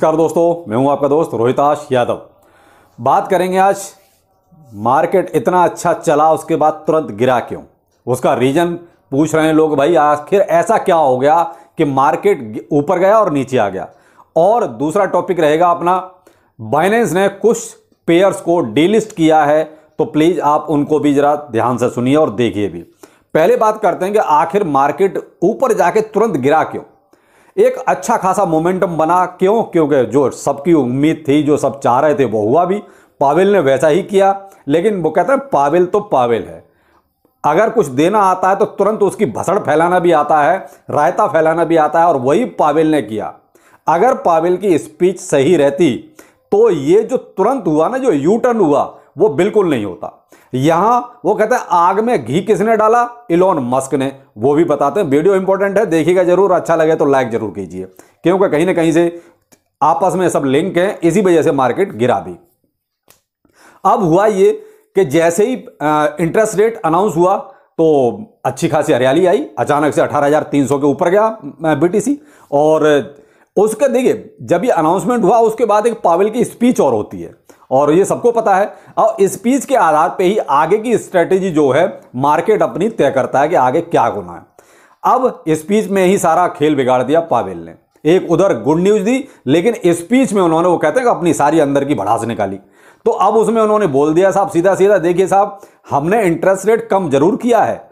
नमस्कार दोस्तों मैं हूं आपका दोस्त रोहिताश यादव बात करेंगे आज मार्केट इतना अच्छा चला उसके बाद तुरंत गिरा क्यों उसका रीज़न पूछ रहे हैं लोग भाई आखिर ऐसा क्या हो गया कि मार्केट ऊपर गया और नीचे आ गया और दूसरा टॉपिक रहेगा अपना बाइनेंस ने कुछ पेयर्स को डीलिस्ट किया है तो प्लीज़ आप उनको भी ज़रा ध्यान से सुनिए और देखिए भी पहले बात करते हैं कि आखिर मार्केट ऊपर जाके तुरंत गिरा क्यों एक अच्छा खासा मोमेंटम बना क्यों क्योंकि जो सबकी उम्मीद थी जो सब चाह रहे थे वो हुआ भी पावेल ने वैसा ही किया लेकिन वो कहते हैं पावेल तो पावेल है अगर कुछ देना आता है तो तुरंत उसकी भसड़ फैलाना भी आता है रायता फैलाना भी आता है और वही पावेल ने किया अगर पावेल की स्पीच सही रहती तो ये जो तुरंत हुआ ना जो यू टर्न हुआ वो बिल्कुल नहीं होता यहां वो कहते हैं आग में घी किसने डाला इलोन मस्क ने वो भी बताते हैं वीडियो इंपॉर्टेंट है देखिएगा जरूर अच्छा लगे तो लाइक जरूर कीजिए क्योंकि कहीं ना कहीं से आपस में सब लिंक है इसी वजह से मार्केट गिरा दी अब हुआ ये कि जैसे ही इंटरेस्ट रेट अनाउंस हुआ तो अच्छी खासी हरियाली आई अचानक से 18,300 के ऊपर गया बीटीसी और उसके देखिए जब ये अनाउंसमेंट हुआ उसके बाद एक पावेल की स्पीच और होती है और ये सबको पता है और स्पीच के आधार पे ही आगे की स्ट्रेटेजी जो है मार्केट अपनी तय करता है कि आगे क्या होना है अब स्पीच में ही सारा खेल बिगाड़ दिया पावेल ने एक उधर गुड न्यूज़ दी लेकिन स्पीच में उन्होंने वो कहते हैं कि अपनी सारी अंदर की भड़ास निकाली तो अब उसमें उन्होंने बोल दिया साहब सीधा सीधा देखिए साहब हमने इंटरेस्ट रेट कम जरूर किया है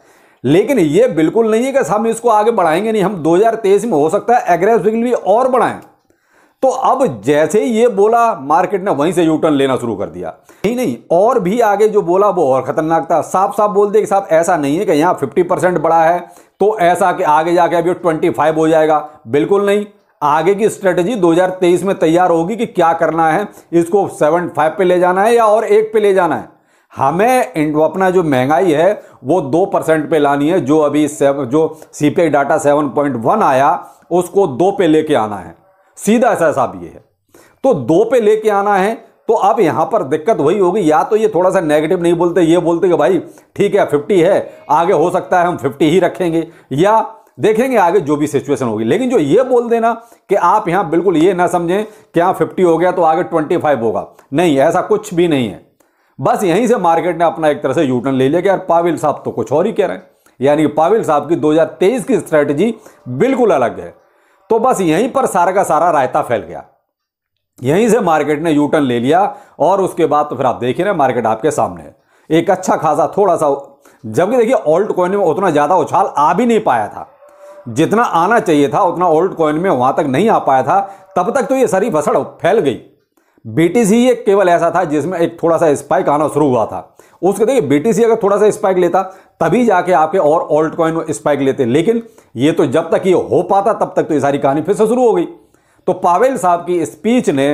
लेकिन ये बिल्कुल नहीं है कि हम इसको आगे बढ़ाएंगे नहीं हम 2023 में हो सकता है एग्रेसिवली और बढ़ाएं तो अब जैसे ही ये बोला मार्केट ने वहीं से यू टर्न लेना शुरू कर दिया नहीं नहीं और भी आगे जो बोला वो और खतरनाक था साफ साफ बोल दे कि साहब ऐसा नहीं है कि यहाँ फिफ्टी परसेंट बढ़ा है तो ऐसा कि आगे जाके अभी ट्वेंटी फाइव हो जाएगा बिल्कुल नहीं आगे की स्ट्रेटजी 2023 में तैयार होगी कि क्या करना है इसको फाइव पे ले जाना है या और एक पे ले जाना है हमें अपना जो महंगाई है वो दो परसेंट पे लानी है जो अभी जो C data seven point one आया उसको दो पे लेके आना है सीधा सा हिसाब ये है तो दो पे लेके आना है तो अब यहां पर दिक्कत वही होगी या तो ये थोड़ा सा नेगेटिव नहीं बोलते ये बोलते कि भाई ठीक है फिफ्टी है आगे हो सकता है हम फिफ्टी ही रखेंगे या देखेंगे आगे जो भी सिचुएशन होगी लेकिन जो ये बोल देना कि आप यहां बिल्कुल ये ना समझें कि यहाँ फिफ्टी हो गया तो आगे ट्वेंटी फाइव होगा नहीं ऐसा कुछ भी नहीं है बस यहीं से मार्केट ने अपना एक तरह से यूटर्न ले लिया कि यार पाविल साहब तो कुछ और ही कह रहे हैं यानी कि पाविल साहब की 2023 की स्ट्रैटेजी बिल्कुल अलग है तो बस यहीं पर सारा का सारा रायता फैल गया यहीं से मार्केट ने यूटर्न ले लिया और उसके बाद तो फिर आप देख ही रहे मार्केट आपके सामने एक अच्छा खासा थोड़ा सा जबकि देखिए ओल्ड कॉइन में उतना ज़्यादा उछाल आ भी नहीं पाया था जितना आना चाहिए था उतना ओल्ड कॉइन में वहां तक नहीं आ पाया था तब तक तो ये सारी फसड़ फैल गई बीटीसी एक केवल ऐसा था जिसमें एक थोड़ा सा स्पाइक आना शुरू हुआ था उसके देखिए बीटीसी अगर थोड़ा सा स्पाइक लेता तभी जाके आपके और ऑल्ट कॉइन स्पाइक लेते लेकिन ये तो जब तक ये हो पाता तब तक तो ये सारी कहानी फिर से शुरू हो गई तो पावेल साहब की स्पीच ने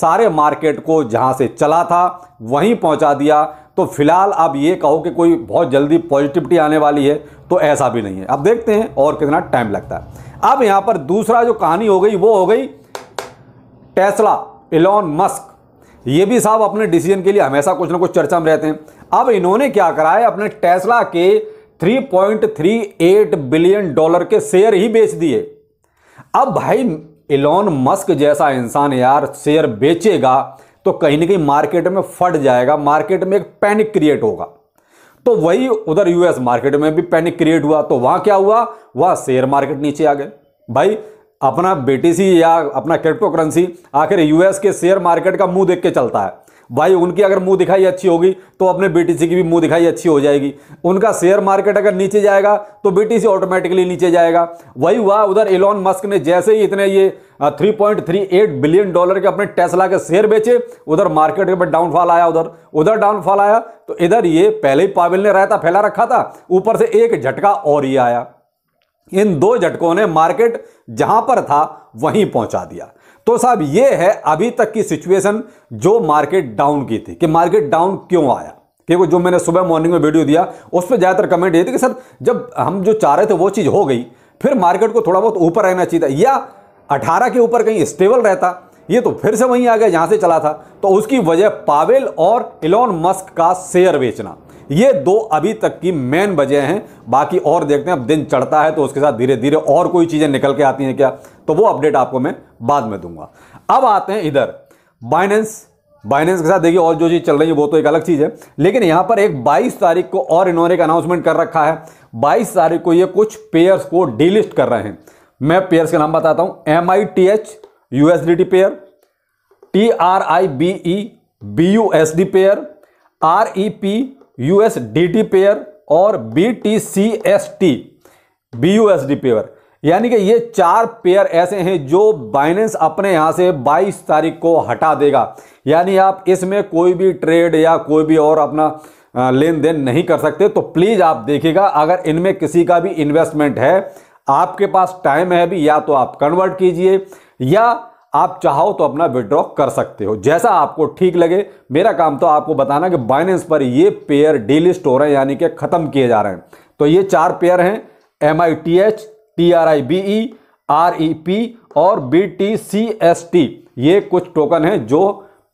सारे मार्केट को जहां से चला था वहीं पहुंचा दिया तो फिलहाल आप ये कहो कि कोई बहुत जल्दी पॉजिटिविटी आने वाली है तो ऐसा भी नहीं है अब देखते हैं और कितना टाइम लगता है अब यहां पर दूसरा जो कहानी हो गई वो हो गई टेस्ला इलॉन मस्क ये भी साहब अपने डिसीजन के लिए हमेशा कुछ ना कुछ चर्चा में रहते हैं अब इन्होंने क्या करा है अपने टेस्ला के 3.38 बिलियन डॉलर के शेयर ही बेच दिए अब भाई इलॉन मस्क जैसा इंसान यार शेयर बेचेगा तो कहीं ना कहीं मार्केट में फट जाएगा मार्केट में एक पैनिक क्रिएट होगा तो वही उधर यूएस मार्केट में भी पैनिक क्रिएट हुआ तो वहां क्या हुआ वहां शेयर मार्केट नीचे आ गए भाई अपना बीटीसी या अपना क्रिप्टो करेंसी आखिर यूएस के शेयर मार्केट का मुंह देख के चलता है भाई उनकी अगर मुंह दिखाई अच्छी होगी तो अपने बीटीसी की भी मुंह दिखाई अच्छी हो जाएगी उनका शेयर मार्केट अगर नीचे जाएगा तो बीटीसी ऑटोमेटिकली नीचे जाएगा वही हुआ उधर इलॉन मस्क ने जैसे ही इतने ये 3.38 बिलियन डॉलर के अपने टेस्ला के शेयर बेचे उधर मार्केट में डाउनफॉल आया उधर उधर डाउनफॉल आया तो इधर ये पहले ही पाविल ने रायता फैला रखा था ऊपर से एक झटका और ही आया इन दो झटकों ने मार्केट जहां पर था वहीं पहुंचा दिया तो साहब ये है अभी तक की सिचुएशन जो मार्केट डाउन की थी कि मार्केट डाउन क्यों आया क्योंकि जो मैंने सुबह मॉर्निंग में वीडियो दिया उस पर ज़्यादातर कमेंट ये थी कि सर जब हम जो चाह रहे थे वो चीज़ हो गई फिर मार्केट को थोड़ा बहुत ऊपर रहना चाहिए था या अठारह के ऊपर कहीं स्टेबल रहता ये तो फिर से वहीं आ गया जहां से चला था तो उसकी वजह पावेल और इलॉन मस्क का शेयर बेचना ये दो अभी तक की मेन वजह हैं बाकी और देखते हैं अब दिन चढ़ता है तो उसके साथ धीरे धीरे और कोई चीज़ें निकल के आती हैं क्या तो वो अपडेट आपको मैं बाद में दूंगा अब आते हैं इधर बाइनेंस बाइनेंस के साथ देखिए और जो चीज़ चल रही है वो तो एक अलग चीज़ है लेकिन यहाँ पर एक 22 तारीख को और इन्होंने एक अनाउंसमेंट कर रखा है 22 तारीख को ये कुछ पेयर्स को डीलिस्ट कर रहे हैं मैं पेयर्स के नाम बताता हूँ M I T H U S D T pair T R I B E B U S D pair R E P US D T pair और B T C S T B U S D pair यानी कि ये चार pair ऐसे हैं जो Binance अपने यहाँ से 22 तारीख को हटा देगा यानी आप इसमें कोई भी ट्रेड या कोई भी और अपना लेन देन नहीं कर सकते तो प्लीज़ आप देखिएगा अगर इनमें किसी का भी इन्वेस्टमेंट है आपके पास टाइम है भी या तो आप कन्वर्ट कीजिए या आप चाहो तो अपना विड्रॉ कर सकते हो जैसा आपको ठीक लगे मेरा काम तो आपको बताना कि बाइनेंस पर ये पेयर डीलिस्ट हो रहे हैं यानी कि ख़त्म किए जा रहे हैं तो ये चार पेयर हैं M I T H T R I B E R E P और B T C S T ये कुछ टोकन हैं जो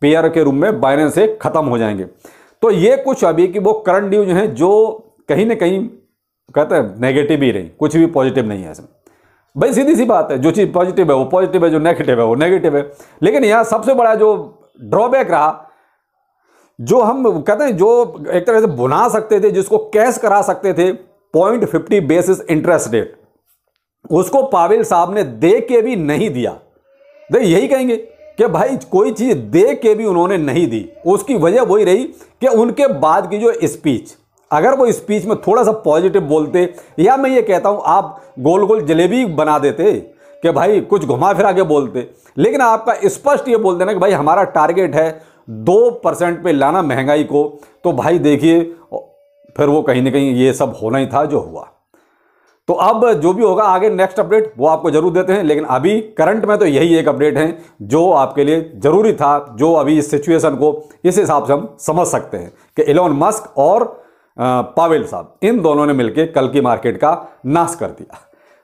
पेयर के रूप में बाइनेंस से ख़त्म हो जाएंगे तो ये कुछ अभी की वो करंट न्यूज हैं जो कहीं ना कहीं कहते हैं नेगेटिव ही रही कुछ भी पॉजिटिव नहीं है इसमें भाई सीधी सी बात है जो चीज़ पॉजिटिव है वो पॉजिटिव है जो नेगेटिव है वो नेगेटिव है लेकिन यहाँ सबसे बड़ा जो ड्रॉबैक रहा जो हम कहते हैं जो एक तरह से बुना सकते थे जिसको कैश करा सकते थे point fifty basis interest rate उसको पाविल साहब ने दे के भी नहीं दिया देख यही कहेंगे कि भाई कोई चीज़ दे के भी उन्होंने नहीं दी उसकी वजह वही रही कि उनके बाद की जो स्पीच अगर वो स्पीच में थोड़ा सा पॉजिटिव बोलते या मैं ये कहता हूँ आप गोल गोल जलेबी बना देते कि भाई कुछ घुमा फिरा के बोलते लेकिन आपका स्पष्ट ये बोल देना कि भाई हमारा टारगेट है दो परसेंट पे लाना महंगाई को तो भाई देखिए फिर वो कहीं ना कहीं ये सब होना ही था जो हुआ तो अब जो भी होगा आगे नेक्स्ट अपडेट वो आपको जरूर देते हैं लेकिन अभी करंट में तो यही एक अपडेट है जो आपके लिए ज़रूरी था जो अभी इस सिचुएशन को इस हिसाब से हम समझ सकते हैं कि एलोन मस्क और पावेल साहब इन दोनों ने मिलकर कल की मार्केट का नाश कर दिया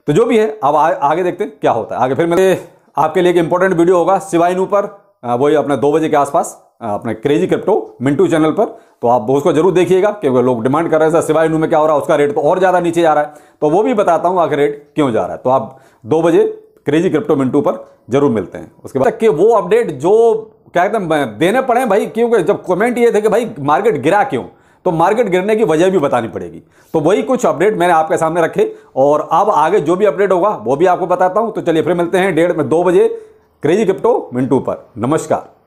तो जो भी है अब आ, आगे देखते हैं क्या होता है आगे फिर मेरे आपके लिए एक इंपॉर्टेंट वीडियो होगा सिवाइन पर वही अपने दो बजे के आसपास अपने क्रेजी क्रिप्टो मिंटू चैनल पर तो आप उसको जरूर देखिएगा क्योंकि लोग डिमांड कर रहे हैं सर सिवाय में क्या हो रहा है उसका रेट तो और ज़्यादा नीचे जा रहा है तो वो भी बताता हूँ आखिर रेट क्यों जा रहा है तो आप दो बजे क्रेजी क्रिप्टो मिंटू पर जरूर मिलते हैं उसके बाद कि वो अपडेट जो क्या कहते हैं देने पड़े भाई क्योंकि जब कमेंट ये थे कि भाई मार्केट गिरा क्यों तो मार्केट गिरने की वजह भी बतानी पड़ेगी तो वही कुछ अपडेट मैंने आपके सामने रखे और अब आगे जो भी अपडेट होगा वो भी आपको बताता हूँ तो चलिए फिर मिलते हैं डेढ़ में दो बजे क्रेजी क्रिप्टो मिंटू पर नमस्कार